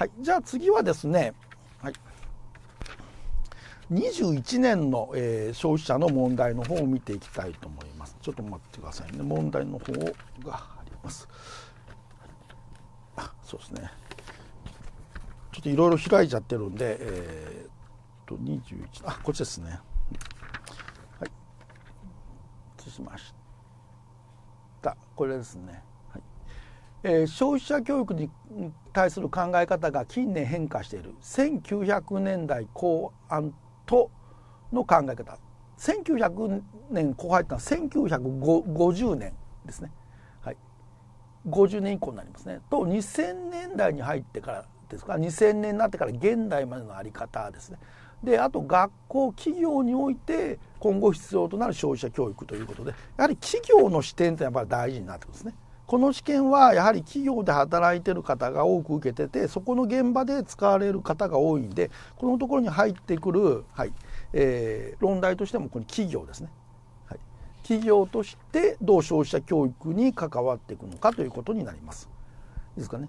はい、じゃあ次はですね、はい、21年の、えー、消費者の問題の方を見ていきたいと思います。ちょっと待ってくださいね。問題の方があります。あ、そうですね。ちょっといろいろ開いちゃってるんで、えー、と21あこっちですね。はい。しました。これですね。えー、消費者教育に対する考え方が近年変化している1900年代後半との考え方1900年後半というのは1950年ですね、はい、50年以降になりますねと2000年代に入ってからですから2000年になってから現代までの在り方ですねであと学校企業において今後必要となる消費者教育ということでやはり企業の視点というのはやっぱり大事になってくるんですね。この試験はやはり企業で働いてる方が多く受けててそこの現場で使われる方が多いんでこのところに入ってくる、はいえー、論題としてもこの企業ですね、はい、企業としてどう消費者教育に関わっていくのかということになります。ですかね。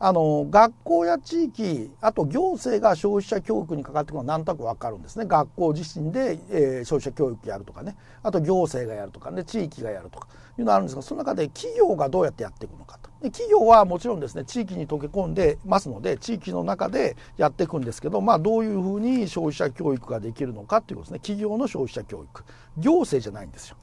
あの学校や地域あと行政が消費者教育にかかってくるのは何となく分かるんですね学校自身で、えー、消費者教育やるとかねあと行政がやるとかね地域がやるとかいうのがあるんですがその中で企業がどうやってやっていくのかとで企業はもちろんですね地域に溶け込んでますので地域の中でやっていくんですけど、まあ、どういうふうに消費者教育ができるのかということですね企業の消費者教育行政じゃないんですよ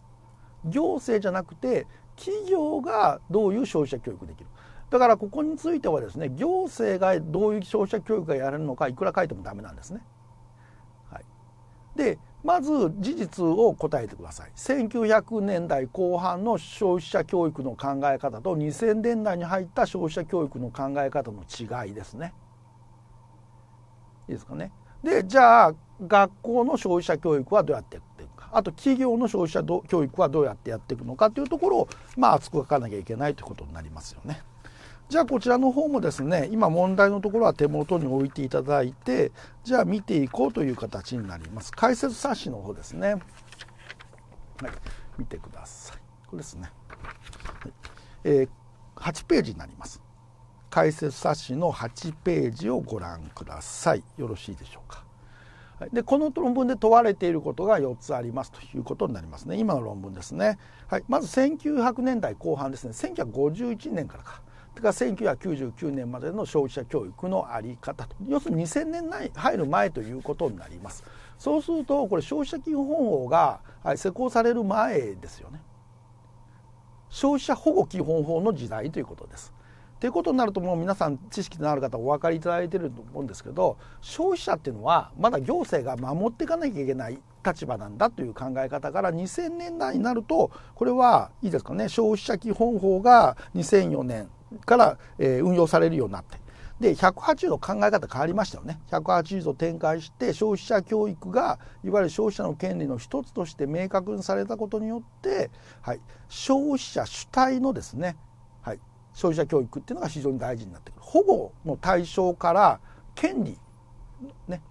行政じゃなくて企業がどういう消費者教育できるだからここについてはですね行政がどういう消費者教育がやれるのかいくら書いてもダメなんですね。はい、でまず事実を答えてください1900年代後半の消費者教育の考え方と2000年代に入った消費者教育の考え方の違いですね。いいですかね。でじゃあ学校の消費者教育はどうやってやっていくかあと企業の消費者教育はどうやってやっていくのかというところをまあ熱く書かなきゃいけないということになりますよね。じゃあこちらの方もですね今問題のところは手元に置いていただいてじゃあ見ていこうという形になります解説冊子の方ですね、はい、見てくださいこれですね、はいえー、8ページになります解説冊子の8ページをご覧くださいよろしいでしょうかでこの論文で問われていることが4つありますということになりますね今の論文ですね、はい、まず1900年代後半ですね1951年からかだから1999年までの消費者教育のあり方と要するに2000年内入る前ということになりますそうするとこれ消費者基本法が施行される前ですよね消費者保護基本法の時代ということですということになるともう皆さん知識のある方お分かりいただいてると思うんですけど消費者っていうのはまだ行政が守っていかなきゃいけない立場なんだという考え方から2000年代になるとこれはいいですかね消費者基本法が2004年から、え運用されるようになってで180度考え方変わりましたよね180度展開して消費者教育がいわゆる消費者の権利の一つとして明確にされたことによって、はい、消費者主体のですね、はい、消費者教育っていうのが非常に大事になってくる保護の対象から権利ね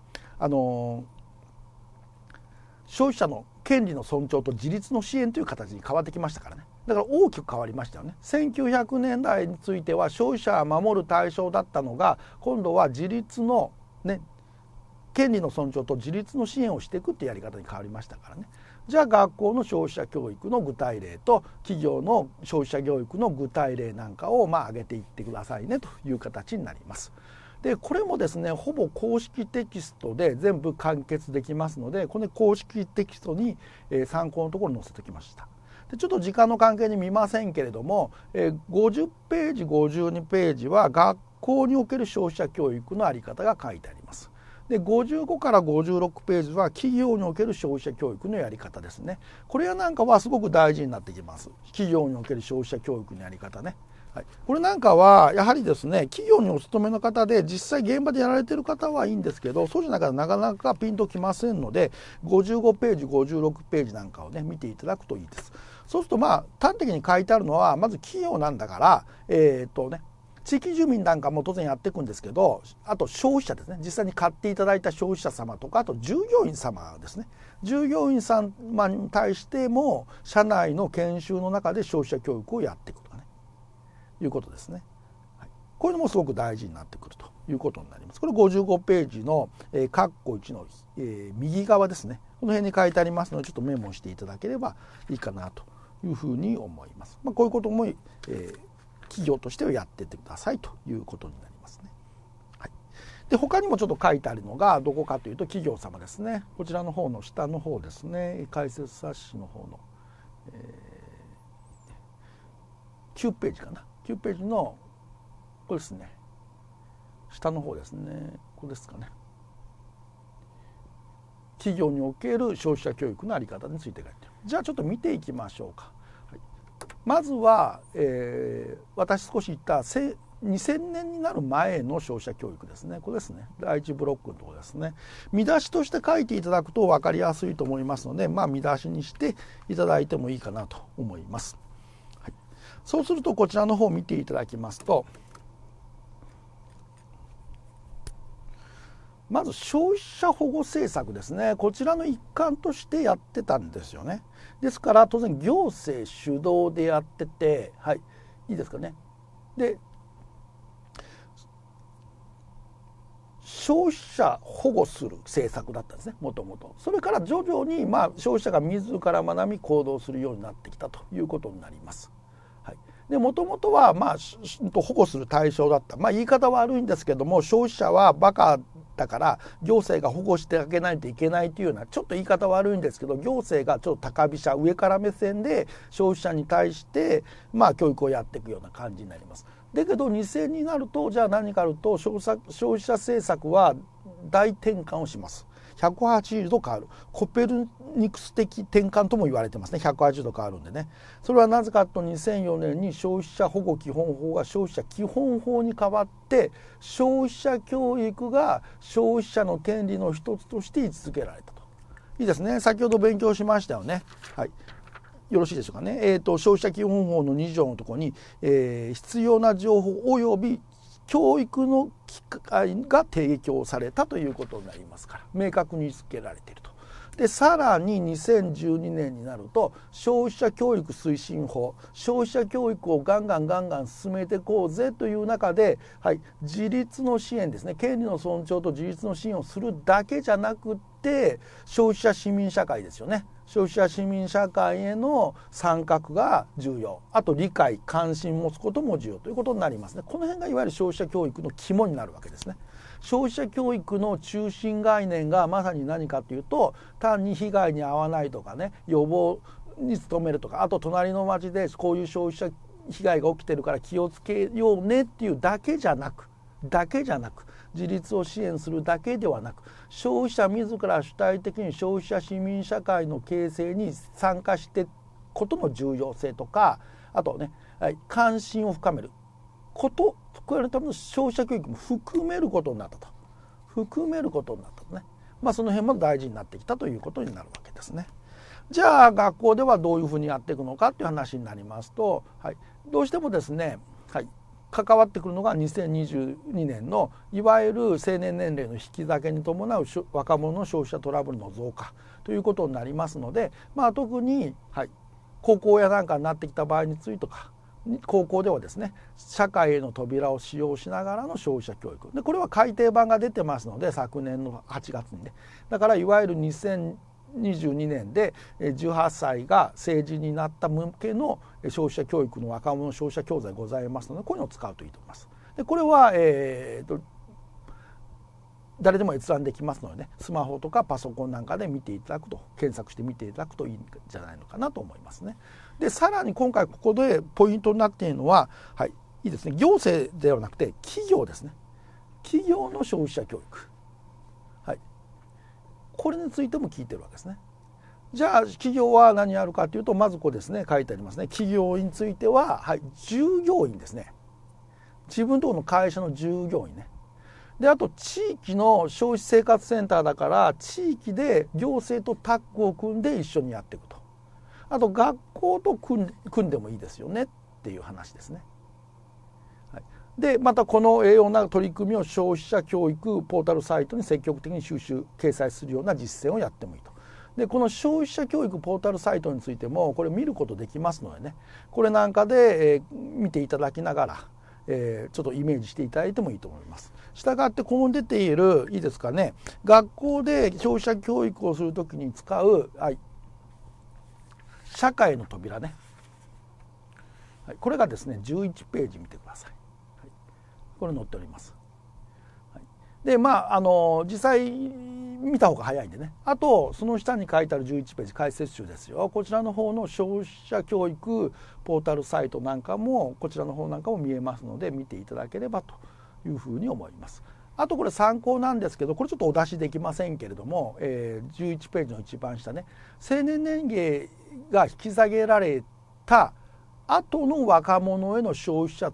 あのー、消費者の権利の尊重と自立の支援という形に変わってきましたからねだから大きく変わりましたよね1900年代については消費者を守る対象だったのが今度は自立のね権利の尊重と自立の支援をしていくってやり方に変わりましたからねじゃあ学校の消費者教育の具体例と企業の消費者教育の具体例なんかをまあ挙げていってくださいねという形になります。でこれもですねほぼ公式テキストで全部完結できますのでこの公式テキストに参考のところ載せてきました。でちょっと時間の関係に見ませんけれども、え50ページ52ページは学校における消費者教育の在り方が書いてあります。で55から56ページは企業における消費者教育のやり方ですねこれなんかはすごく大事になってきます企業における消費者教育のやり方ねはい、これなんかはやはりですね企業にお勤めの方で実際現場でやられてる方はいいんですけどそうじゃなかったらなかなかピンときませんので55ページ56ページなんかをね見ていただくといいです。そうするとまあ端的に書いてあるのはまず企業なんだからえっ、とね地域住民なんかも当然やっていくんですけどあと消費者ですね実際に買っていただいた消費者様とかあと従業員様ですね従業員様に対しても社内の研修の中で消費者教育をやっていくとかねいうことですね、はい、こういうのもすごく大事になってくるということになりますこれ55ページの、えー、括弧1の、えー、右側ですねこの辺に書いてありますのでちょっとメモしていただければいいかなというふうに思います。まあ、こういうことも、えー、企業としてはやってってくださいということになりますね。はい、で他にもちょっと書いてあるのがどこかというと企業様ですねこちらの方の下の方ですね解説冊子の方の、えー、9ページかな9ページのこれですね下の方ですねこれですかね企業における消費者教育の在り方について書いてある。じゃあちょっと見ていきましょうか。はい、まずは、えー、私少し言った2000年になる前の消費者教育ですね。これですね。第1ブロックのところですね。見出しとして書いていただくと分かりやすいと思いますので、まあ見出しにしていただいてもいいかなと思います。はい、そうするとこちらの方を見ていただきますと、まず消費者保護政策ですねこちらの一環としてやってたんですよねですから当然行政主導でやっててはいいいですかねで消費者保護する政策だったんですねもともとそれから徐々にまあ消費者が自ら学び行動するようになってきたということになります。はい、でもともとはまあ保護する対象だった、まあ、言い方悪いんですけども消費者はバカったから行政が保護してあげないといけないというようなちょっと言い方悪いんですけど行政がちょっと高飛車上から目線で消費者に対してまあ教育をやっていくような感じになります。だけど2000になるとじゃあ何かあると消費者政策は大転換をします。180度変わるコペルニクス的転換とも言われてますね180度変わるんでねそれはなぜかと2004年に消費者保護基本法が消費者基本法に変わって消費者教育が消費者の権利の一つとして位置づけられたといいですね先ほど勉強しましたよねはいよろしいでしょうかね、えーと、消費者基本法の2条のとこに、えー、必要な情報及び教育の機会が提供されたということになりますから明確に付けられていると。でさらに2012年になると消費者教育推進法消費者教育をガンガンガンガン進めていこうぜという中で、はい、自立の支援ですね権利の尊重と自立の支援をするだけじゃなくて消費者市民社会ですよね。消費者市民社会への参画が重要あと理解関心を持つことも重要ということになりますねこの辺がいわゆる消費者教育の肝になるわけですね消費者教育の中心概念がまさに何かというと単に被害に遭わないとかね予防に努めるとかあと隣の町でこういう消費者被害が起きてるから気をつけようねっていうだけじゃなくだけじゃなく自立を支援するだけではなく消費者自ら主体的に消費者市民社会の形成に参加していくことの重要性とかあとね、はい、関心を深めることこれるための消費者教育も含めることになったと含めることになったとね、まあ、その辺も大事になってきたということになるわけですね。じゃあ学校ではどういうふうにやっていくのかっていう話になりますと、はい、どうしてもですね、はい、関わってくるのが2022年のいわゆる成年年齢の引き下げに伴う若者の消費者トラブルの増加ということになりますので、まあ、特に、はい、高校やなんかになってきた場合についてとか高校ではですね社会への扉を使用しながらの消費者教育でこれは改訂版が出てますので昨年の8月にねだからいわゆる2000 22年で18歳が成人になった向けの消費者教育の若者消費者教材ございますのでこういうのを使うといいと思います。でこれは、えーと、と誰でも閲覧できますので、ね、スマホとかパソコンなんかで見ていただくと検索して見ていただくといいんじゃないのかなと思いますね。でさらに今回ここでポイントになっているのは、はい、いいですね行政ではなくて企業ですね企業の消費者教育これについても聞いてるわけですね。じゃあ企業は何やるかというとまずこうですね書いてありますね企業については、はい、従業員ですね自分とこの会社の従業員ねであと地域の消費生活センターだから地域で行政とタッグを組んで一緒にやっていくとあと学校と組んでもいいですよねっていう話ですねでまたこのような取り組みを消費者教育ポータルサイトに積極的に収集掲載するような実践をやってもいいと。でこの消費者教育ポータルサイトについてもこれ見ることできますのでねこれなんかで、えー、見ていただきながら、えー、ちょっとイメージしていただいてもいいと思います。したがってこの出ているいいですかね学校で消費者教育をする時に使う、はい、社会の扉ね、はい、これがですね11ページ見てください。これ載っております。はい、でまああの実際見た方が早いんでねあとその下に書いてある11ページ解説集ですよこちらの方の消費者教育ポータルサイトなんかもこちらの方なんかも見えますので見ていただければというふうに思います。あとこれ参考なんですけどこれちょっとお出しできませんけれども、えー、11ページの一番下ね成年年齢が引き下げられた後の若者への消費者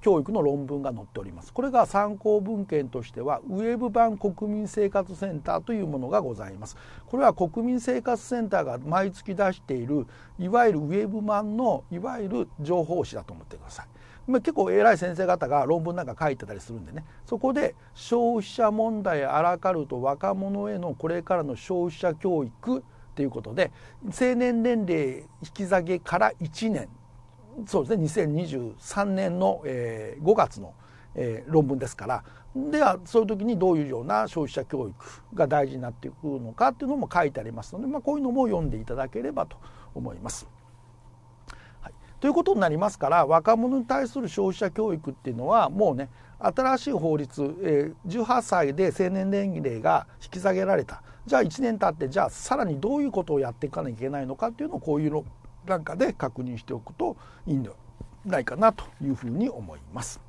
教育の論文が載っておりますこれが参考文献としてはウェブ版国民生活センターというものがございますこれは国民生活センターが毎月出しているいわゆるウェブ版のいわゆる情報誌だと思ってくださいまあ、結構偉い先生方が論文なんか書いてたりするんでねそこで消費者問題あらかると若者へのこれからの消費者教育ということで成年年齢引き下げから1年そうですね2023年の、えー、5月の、えー、論文ですからではそういう時にどういうような消費者教育が大事になってくるのかっていうのも書いてありますので、まあ、こういうのも読んでいただければと思います。はい、ということになりますから若者に対する消費者教育っていうのはもうね新しい法律、えー、18歳で成年年齢が引き下げられたじゃあ1年経ってじゃあさらにどういうことをやっていかなきゃいけないのかっていうのをこういうなんかで確認しておくといいんではないかなというふうに思います。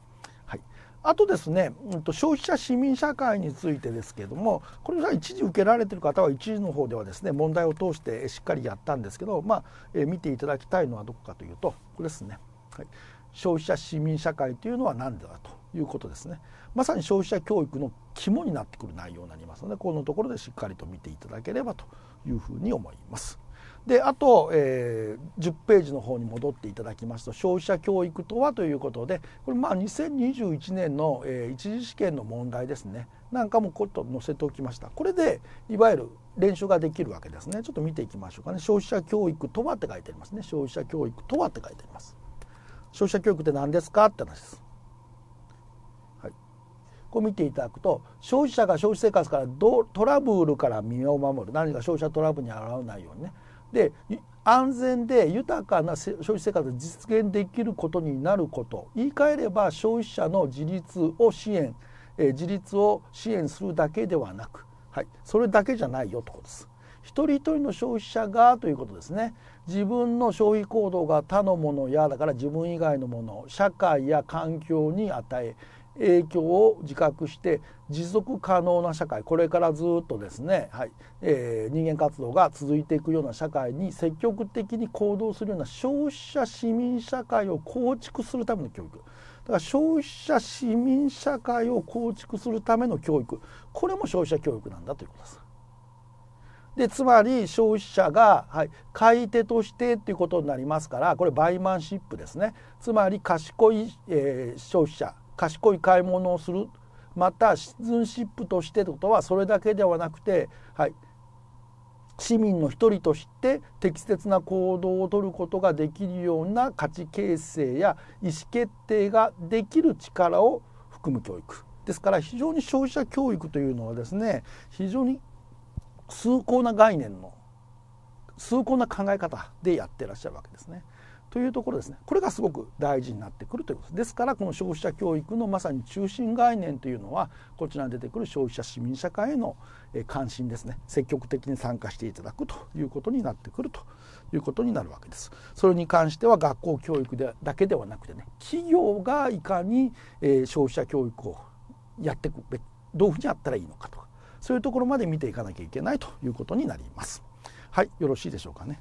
はい、あとですね、うん、と消費者市民社会についてですけれども、これは一時受けられてる方は一時の方ではですね、問題を通してしっかりやったんですけど、まあ、え見ていただきたいのはどこかというと、これですね、はい、消費者市民社会というのは何でだということですね。まさに消費者教育の肝になってくる内容になりますので、このところでしっかりと見ていただければというふうに思います。であと、えー、10ページの方に戻っていただきますと消費者教育とはということでこれまあ2021年の、えー、一次試験の問題ですねなんかもこっと載せておきましたこれでいわゆる練習ができるわけですねちょっと見ていきましょうかね消費者教育とはって書いてありますね消費者教育とはって書いてあります消費者教育って何ですかって話ですこう見ていただくと消費者が消費生活からどトラブルから身を守る何か消費者トラブルにあらわないようにねで安全で豊かな消費生活を実現できることになること言い換えれば消費者の自立を支援、え自立を支援するだけではなく、はい、それだけじゃないよとことです。一人一人の消費者がということですね自分の消費行動が他のものやだから自分以外のもの社会や環境に与え影響を自覚して持続可能な社会これからずっとですね、はいえー、人間活動が続いていくような社会に積極的に行動するような消費者市民社会を構築するための教育だから消費者市民社会を構築するための教育これも消費者教育なんだということです。でつまり消費者が、はい、買い手としてっていうことになりますからこれバイマンシップですねつまり賢い、えー、消費者賢い買い物をするまたシーズンシップとしてことはそれだけではなくて、はい、市民の一人として適切な行動をとることができるような価値形成や意思決定ができる力を含む教育ですから非常に消費者教育というのはですね非常に崇高な概念の崇高な考え方でやってらっしゃるわけですね。というところですねこれがすごく大事になってくるということですですからこの消費者教育のまさに中心概念というのはこちらに出てくる消費者市民社会への関心ですね積極的に参加していただくということになってくるということになるわけですそれに関しては学校教育でだけではなくてね企業がいかに消費者教育をやっていくべどういうふうにやったらいいのかとかそういうところまで見ていかなきゃいけないということになりますはいよろしいでしょうかね